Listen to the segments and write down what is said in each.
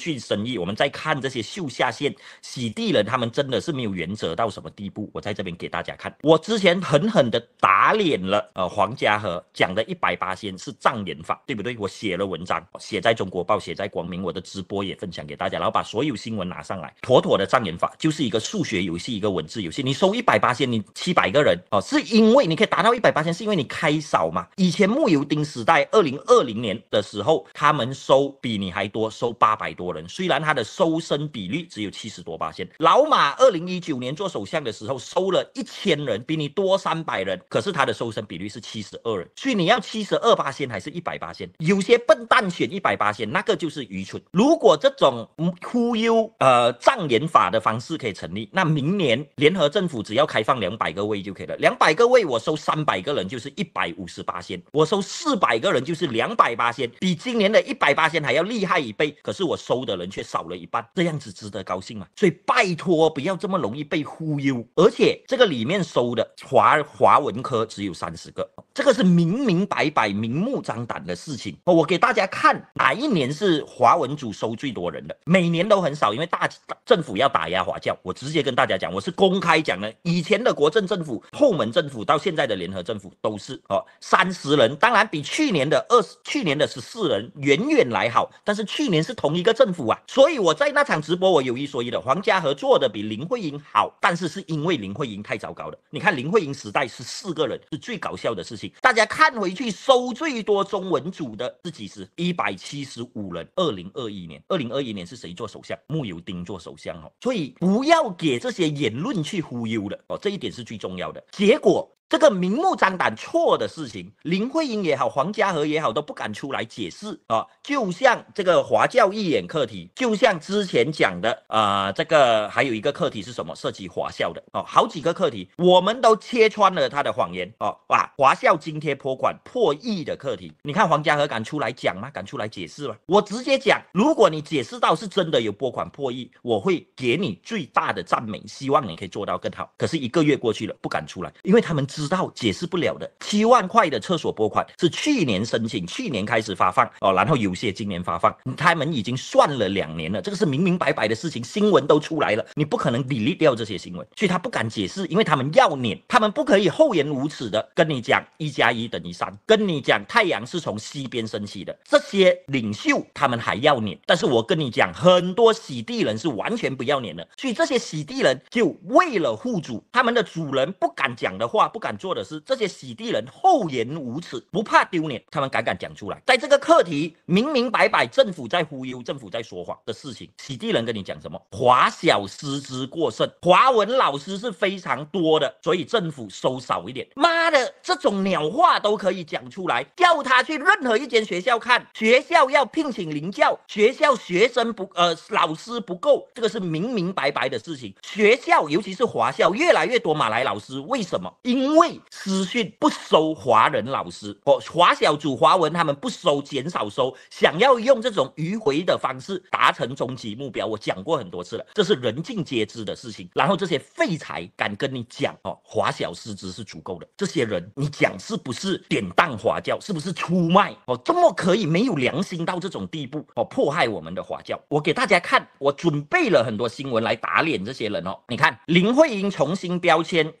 去生意，我们在看这些秀下线洗地人，他们真的是没有原则到什么地步。我在这边给大家看，我之前狠狠的打脸了。呃，黄家和讲的一百八仙是障眼法，对不对？我写了文章，写在中国报，写在光明，我的直播也分享给大家，然后把所有新闻拿上来，妥妥的障眼法，就是一个数学游戏，一个文字游戏。你收一百八仙，你七百个人哦，是因为你可以达到一百八仙，是因为你开少嘛？以前木油丁时代，二零二零年的时候，他们收比你还多，收八百多。人，虽然他的收身比率只有七十多八千，老马二零一九年做首相的时候收了一千人，比你多三百人，可是他的收身比率是七十二人，所以你要七十二八千还是一百八千？有些笨蛋选一百八千，那个就是愚蠢。如果这种忽悠、呃障眼法的方式可以成立，那明年联合政府只要开放两百个位就可以了。两百个位我收三百个人就是一百五十八千，我收四百个人就是两百八千，比今年的一百八千还要厉害一倍。可是我收。的人却少了一半，这样子值得高兴吗？所以拜托，不要这么容易被忽悠。而且这个里面收的华华文科只有三十个，这个是明明白白、明目张胆的事情。我给大家看哪一年是华文组收最多人的，每年都很少，因为大政府要打压华教。我直接跟大家讲，我是公开讲的。以前的国政政府、后门政府到现在的联合政府都是哦，三十人，当然比去年的二十、去年的十四人远远来好。但是去年是同一个政。府啊，所以我在那场直播，我有一说一的，黄家和做的比林慧英好，但是是因为林慧英太糟糕了。你看林慧英时代是四个人是最搞笑的事情，大家看回去收最多中文组的 是几时？一百七十五人，二零二一年，二零二一年是谁做首相？穆尤丁做首相哦，所以不要给这些言论去忽悠了哦，这一点是最重要的。结果。这个明目张胆错的事情，林徽因也好，黄家和也好，都不敢出来解释啊。就像这个华教义演课题，就像之前讲的，呃，这个还有一个课题是什么涉及华校的哦，好几个课题，我们都切穿了他的谎言哦。哇，华校津贴拨款破亿的课题，你看黄家和敢出来讲吗？敢出来解释吗？我直接讲，如果你解释到是真的有拨款破亿，我会给你最大的赞美，希望你可以做到更好。可是一个月过去了，不敢出来，因为他们。知。知道解释不了的七万块的厕所拨款是去年申请，去年开始发放哦，然后有些今年发放，他们已经算了两年了，这个是明明白白的事情，新闻都出来了，你不可能 delete 掉这些新闻，所以他不敢解释，因为他们要脸，他们不可以厚颜无耻的跟你讲一加一等于三，跟你讲太阳是从西边升起的，这些领袖他们还要脸，但是我跟你讲，很多洗地人是完全不要脸的，所以这些洗地人就为了护主，他们的主人不敢讲的话，不敢。做的是这些洗地人厚颜无耻，不怕丢脸，他们敢敢讲出来。在这个课题明明白白，政府在忽悠，政府在说谎的事情，洗地人跟你讲什么？华小师资过剩，华文老师是非常多的，所以政府收少一点。妈的，这种鸟话都可以讲出来。叫他去任何一间学校看，学校要聘请零教，学校学生不呃老师不够，这个是明明白白的事情。学校尤其是华校越来越多马来老师，为什么？因因为私讯不收华人老师哦，华小主华文他们不收，减少收，想要用这种迂回的方式达成终极目标。我讲过很多次了，这是人尽皆知的事情。然后这些废材敢跟你讲哦，华小师资是足够的。这些人你讲是不是典当华教，是不是出卖哦？这么可以没有良心到这种地步哦？迫害我们的华教。我给大家看，我准备了很多新闻来打脸这些人哦。你看林慧英重新标签。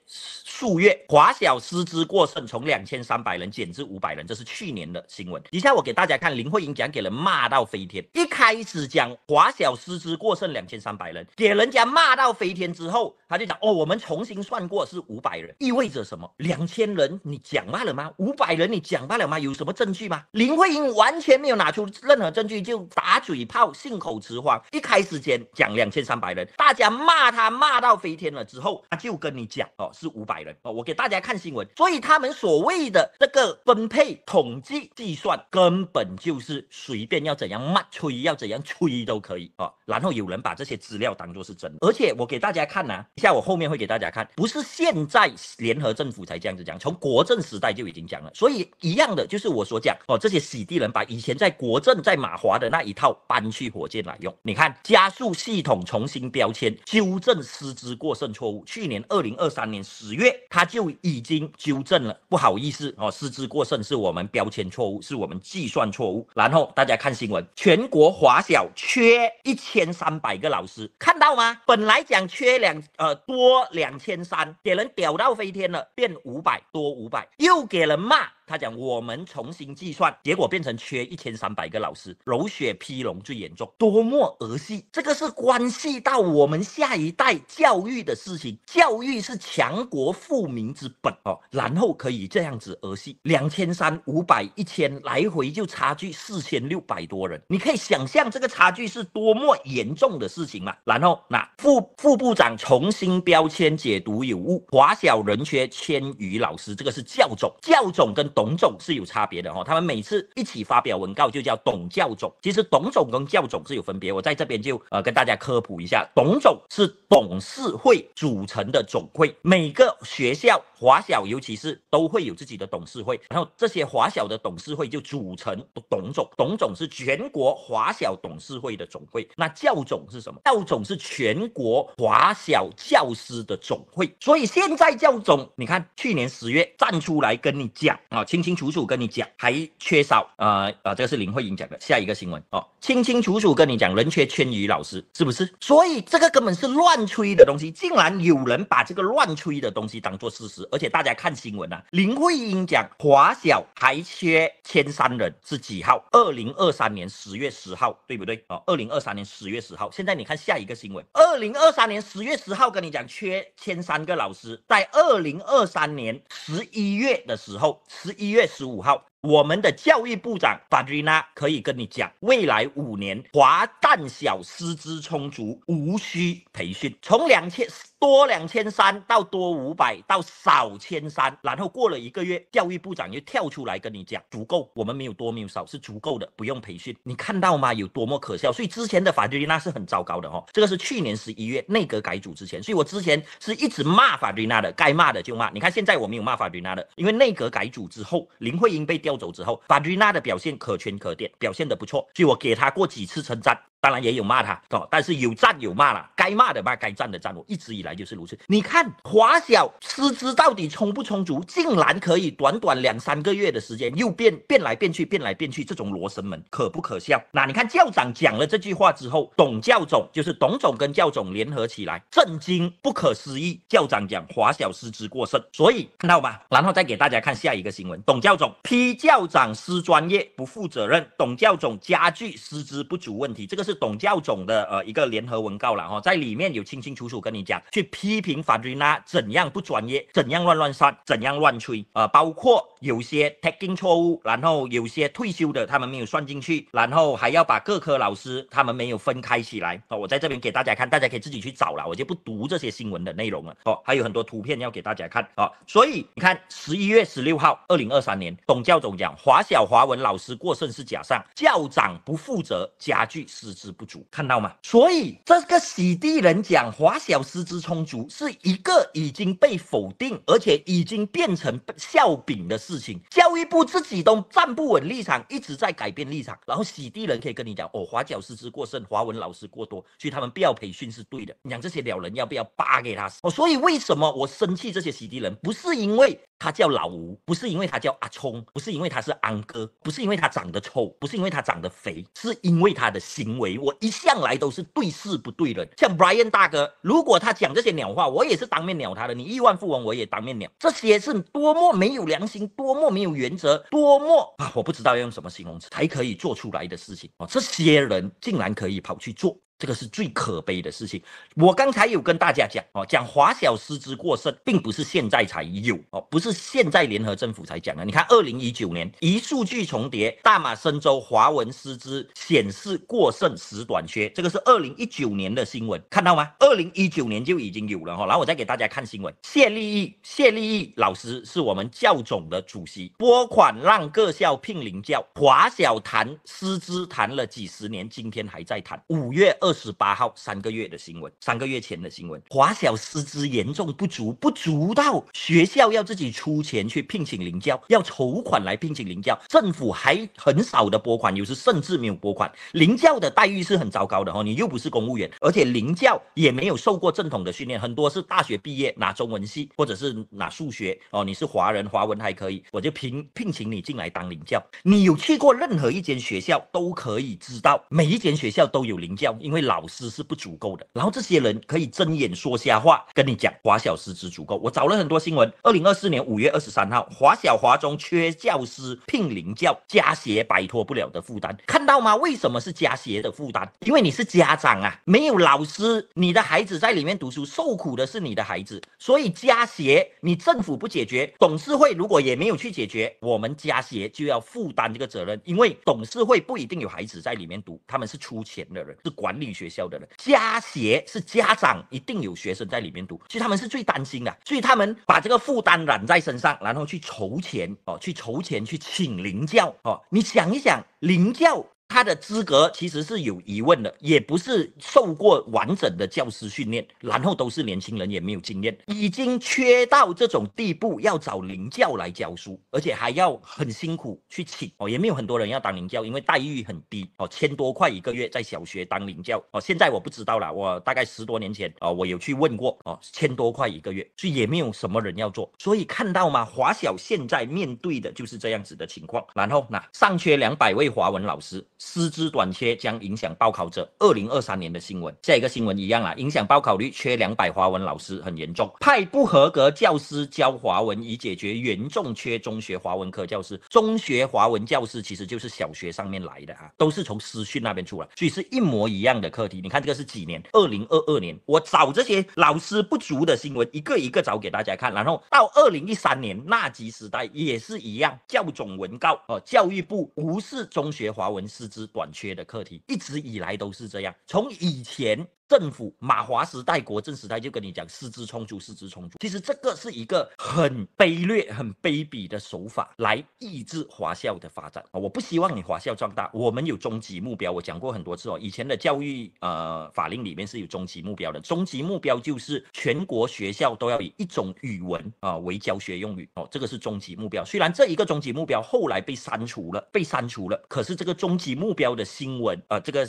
数月华小师资过剩，从两千三百人减至五百人，这是去年的新闻。以下我给大家看林慧英讲给人骂到飞天。一开始讲华小师资过剩两千三百人，给人家骂到飞天之后，他就讲哦，我们重新算过是五百人，意味着什么？两千人你讲罢了吗？五百人你讲罢了吗？有什么证据吗？林慧英完全没有拿出任何证据，就打嘴炮，信口雌黄。一开始讲讲两千三百人，大家骂他骂到飞天了之后，他就跟你讲哦是五百人。我给大家看新闻，所以他们所谓的这个分配统计计算，根本就是随便要怎样骂、吹要怎样吹都可以啊。然后有人把这些资料当做是真的，而且我给大家看啊，一下我后面会给大家看，不是现在联合政府才这样子讲，从国政时代就已经讲了。所以一样的，就是我所讲哦，这些洗地人把以前在国政、在马华的那一套搬去火箭来用。你看，加速系统重新标签，纠正师资过剩错误。去年二零二三年十月。他就已经纠正了，不好意思哦，师资过剩是我们标签错误，是我们计算错误。然后大家看新闻，全国华小缺一千三百个老师，看到吗？本来讲缺两呃多两千三，给人屌到飞天了，变五百多五百，又给人骂。他讲我们重新计算，结果变成缺一千三百个老师，揉血披龙最严重，多么儿戏！这个是关系到我们下一代教育的事情，教育是强国富民之本哦。然后可以这样子儿戏，两千三五百一千来回就差距四千六百多人，你可以想象这个差距是多么严重的事情嘛？然后那副副部长重新标签解读有误，华小人缺千余老师，这个是教总，教总跟董总是有差别的哈，他们每次一起发表文告就叫董教总。其实董总跟教总是有分别，我在这边就呃跟大家科普一下，董总是董事会组成的总会，每个学校华小尤其是都会有自己的董事会，然后这些华小的董事会就组成董总，董总是全国华小董事会的总会。那教总是什么？教总是全国华小教师的总会。所以现在教总，你看去年十月站出来跟你讲啊。清清楚楚跟你讲，还缺少啊啊！这个是林慧英讲的下一个新闻哦。清清楚楚跟你讲，人缺千余老师是不是？所以这个根本是乱吹的东西，竟然有人把这个乱吹的东西当做事实。而且大家看新闻啊，林慧英讲华小还缺千三人是几号？二零二三年十月十号，对不对？哦，二零二三年十月十号。现在你看下一个新闻，二零二三年十月十号跟你讲缺千三个老师，在二零二三年十一月的时候十。一月十五号，我们的教育部长法瑞娜可以跟你讲，未来五年华诞小师资充足，无需培训。从两千。多两千三到多五百到少千三，然后过了一个月，教育部长又跳出来跟你讲，足够，我们没有多没有少是足够的，不用培训，你看到吗？有多么可笑！所以之前的法瑞娜是很糟糕的哦。这个是去年十一月内阁改组之前，所以我之前是一直骂法瑞娜的，该骂的就骂。你看现在我没有骂法瑞娜的，因为内阁改组之后，林慧英被调走之后，法瑞娜的表现可圈可点，表现的不错，所以我给她过几次称赞。当然也有骂他哦，但是有赞有骂了，该骂的骂，该赞的赞，我一直以来就是如此。你看华小师资到底充不充足？竟然可以短短两三个月的时间又变变来变去，变来变去，这种罗生门可不可笑？那你看校长讲了这句话之后，董教总就是董总跟教总联合起来震惊，不可思议。校长讲华小师资过剩，所以看到吧？然后再给大家看下一个新闻，董教总批教长师专业、不负责任，董教总加剧师资不足问题，这个是。是董教总的呃一个联合文告了哈，在里面有清清楚楚跟你讲，去批评法瑞娜怎样不专业，怎样乱乱算，怎样乱吹啊，包括有些 taking 错误，然后有些退休的他们没有算进去，然后还要把各科老师他们没有分开起来哦，我在这边给大家看，大家可以自己去找了，我就不读这些新闻的内容了哦，还有很多图片要给大家看哦，所以你看十一月十六号，二零二三年董教总讲华小华文老师过剩是假象，校长不负责加剧是。知不足，看到吗？所以这个洗地人讲华小师资充足是一个已经被否定，而且已经变成笑柄的事情。教育部自己都站不稳立场，一直在改变立场。然后洗地人可以跟你讲哦，华小师资过剩，华文老师过多，所以他们不要培训是对的。你讲这些鸟人要不要扒给他？哦，所以为什么我生气这些洗地人？不是因为他叫老吴，不是因为他叫阿聪，不是因为他是安哥，不是因为他长得丑，不是因为他长得肥，是因为他的行为。我一向来都是对事不对人，像 Brian 大哥，如果他讲这些鸟话，我也是当面鸟他的。你亿万富翁，我也当面鸟。这些是多么没有良心，多么没有原则，多么啊！我不知道要用什么形容词才可以做出来的事情啊！这些人竟然可以跑去做。这个是最可悲的事情。我刚才有跟大家讲哦，讲华小师资过剩，并不是现在才有哦，不是现在联合政府才讲的。你看，二零一九年一数据重叠，大马深州华文师资显示过剩时短缺，这个是二零一九年的新闻，看到吗？二零一九年就已经有了哈。然后我再给大家看新闻，谢立亿谢立亿老师是我们教总的主席，拨款让各校聘领教，华小谈师资谈了几十年，今天还在谈。五月二。二十八号三个月的新闻，三个月前的新闻，华小师资严重不足，不足到学校要自己出钱去聘请领教，要筹款来聘请领教，政府还很少的拨款，有时甚至没有拨款。领教的待遇是很糟糕的哦，你又不是公务员，而且领教也没有受过正统的训练，很多是大学毕业拿中文系或者是拿数学哦，你是华人，华文还可以，我就聘聘请你进来当领教。你有去过任何一间学校都可以知道，每一间学校都有领教，因为。老师是不足够的，然后这些人可以睁眼说瞎话，跟你讲华小师资足够。我找了很多新闻，二零二四年五月二十三号，华小华中缺教师，聘领教，家协摆脱不了的负担，看到吗？为什么是家协的负担？因为你是家长啊，没有老师，你的孩子在里面读书，受苦的是你的孩子，所以家协，你政府不解决，董事会如果也没有去解决，我们家协就要负担这个责任，因为董事会不一定有孩子在里面读，他们是出钱的人，是管理。学校的人，家学是家长一定有学生在里面读，其实他们是最担心的，所以他们把这个负担揽在身上，然后去筹钱哦，去筹钱去请灵教哦，你想一想灵教。他的资格其实是有疑问的，也不是受过完整的教师训练，然后都是年轻人，也没有经验，已经缺到这种地步，要找零教来教书，而且还要很辛苦去请哦，也没有很多人要当零教，因为待遇很低哦，千多块一个月在小学当零教哦，现在我不知道啦，我大概十多年前哦，我有去问过哦，千多块一个月，所以也没有什么人要做，所以看到吗？华小现在面对的就是这样子的情况，然后那上缺两百位华文老师。师资短缺将影响报考者。二零二三年的新闻，下一个新闻一样啦，影响报考率，缺两百华文老师，很严重。派不合格教师教华文，以解决严重缺中学华文科教师。中学华文教师其实就是小学上面来的啊，都是从师训那边出来，所以是一模一样的课题。你看这个是几年？二零二二年，我找这些老师不足的新闻，一个一个找给大家看。然后到二零一三年纳吉时代也是一样，教总文告哦，教育部无视中学华文师。之短缺的课题，一直以来都是这样。从以前。政府马华时代、国政时代就跟你讲师资充足、师资充足。其实这个是一个很卑劣、很卑鄙的手法来抑制华校的发展啊！我不希望你华校壮大。我们有终极目标，我讲过很多次哦。以前的教育呃法令里面是有终极目标的，终极目标就是全国学校都要以一种语文啊为教学用语哦，这个是终极目标。虽然这一个终极目标后来被删除了，被删除了。可是这个终极目标的新闻啊，这个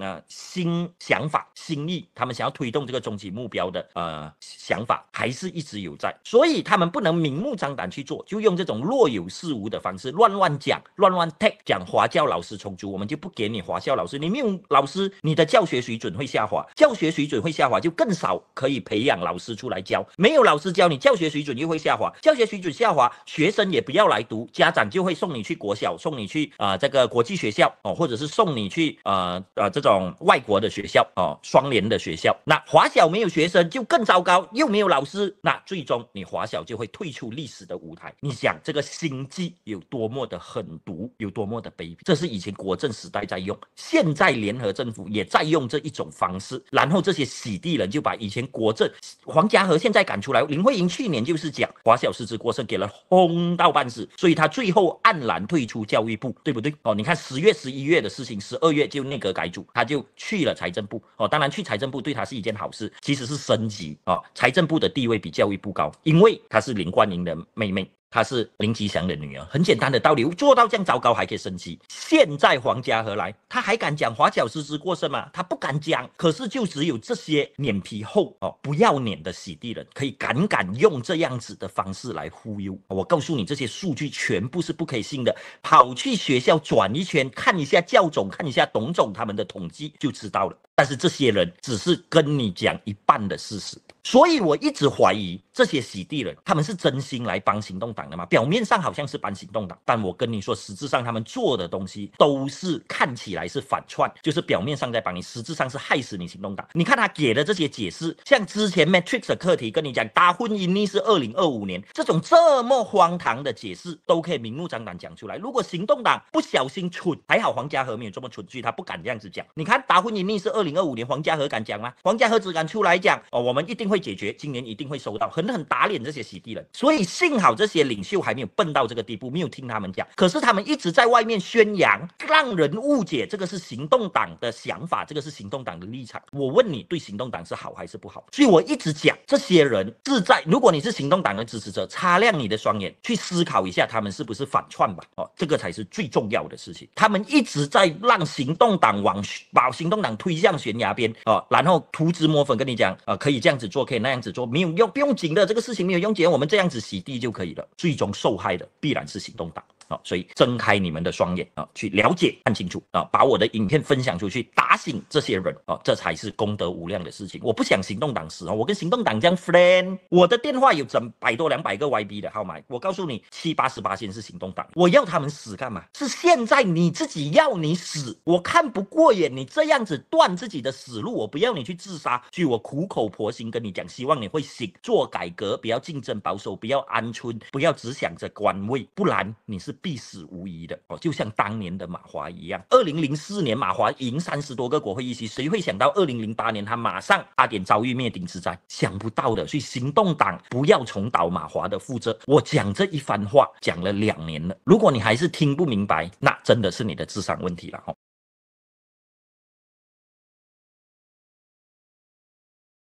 呃新想法新。意，他们想要推动这个终极目标的呃想法，还是一直有在，所以他们不能明目张胆去做，就用这种若有似无的方式乱乱讲、乱乱 take 讲华教老师充足，我们就不给你华教老师，你没有老师，你的教学水准会下滑，教学水准会下滑，就更少可以培养老师出来教，没有老师教，你教学水准又会下滑，教学水准下滑，学生也不要来读，家长就会送你去国小，送你去啊这个国际学校哦，或者是送你去呃呃这种外国的学校哦双。连的学校，那华小没有学生就更糟糕，又没有老师，那最终你华小就会退出历史的舞台。你想这个心计有多么的狠毒，有多么的卑鄙？这是以前国政时代在用，现在联合政府也在用这一种方式。然后这些洗地人就把以前国政黄家和现在赶出来。林慧英去年就是讲华小师资过剩，给了轰到半死，所以他最后黯然退出教育部，对不对？哦，你看十月、十一月的事情，十二月就内阁改组，他就去了财政部。哦，当然。去财政部对他是一件好事，其实是升级啊。财政部的地位比教育部高，因为她是林冠英的妹妹，她是林吉祥的女儿。很简单的道理，做到这样糟糕还可以升级。现在皇家何来，他还敢讲华侨师资过剩吗？他不敢讲。可是就只有这些脸皮厚哦、不要脸的洗地人，可以敢敢用这样子的方式来忽悠。我告诉你，这些数据全部是不可信的。跑去学校转一圈，看一下教总，看一下董总他们的统计，就知道了。但是这些人只是跟你讲一半的事实，所以我一直怀疑这些洗地人他们是真心来帮行动党的吗？表面上好像是帮行动党，但我跟你说，实质上他们做的东西都是看起来是反串，就是表面上在帮你，实质上是害死你行动党。你看他给的这些解释，像之前 Matrix 的课题，跟你讲达姻尼是二零二五年，这种这么荒唐的解释都可以明目张胆讲出来。如果行动党不小心蠢，还好黄家和没有这么蠢，以他不敢这样子讲。你看达姻尼是二零。二五年，黄家和敢讲吗？黄家和只敢出来讲哦，我们一定会解决，今年一定会收到，狠狠打脸这些洗地人。所以幸好这些领袖还没有笨到这个地步，没有听他们讲。可是他们一直在外面宣扬，让人误解这个是行动党的想法，这个是行动党的立场。我问你，对行动党是好还是不好？所以我一直讲，这些人是在。如果你是行动党的支持者，擦亮你的双眼，去思考一下，他们是不是反串吧？哦，这个才是最重要的事情。他们一直在让行动党往把行动党推向。悬崖边啊，然后涂脂抹粉，跟你讲啊，可以这样子做，可以那样子做，没有用，不用紧的，这个事情没有用紧，我们这样子洗地就可以了。最终受害的必然是行动党。所以睁开你们的双眼啊，去了解、看清楚啊，把我的影片分享出去，打醒这些人啊，这才是功德无量的事情。我不想行动党死啊，我跟行动党这样 friend，我的电话有整百多、两百个 YB 的号码。我告诉你，七八十八先，是行动党，我要他们死干嘛？是现在你自己要你死，我看不过眼，你这样子断自己的死路，我不要你去自杀。据我苦口婆心跟你讲，希望你会醒，做改革，不要竞争保守，不要安村，不要只想着官位，不然你是。必死无疑的哦，就像当年的马华一样。二零零四年马华赢三十多个国会议席，谁会想到二零零八年他马上差点遭遇灭顶之灾？想不到的，所以行动党不要重蹈马华的覆辙。我讲这一番话讲了两年了，如果你还是听不明白，那真的是你的智商问题了哦。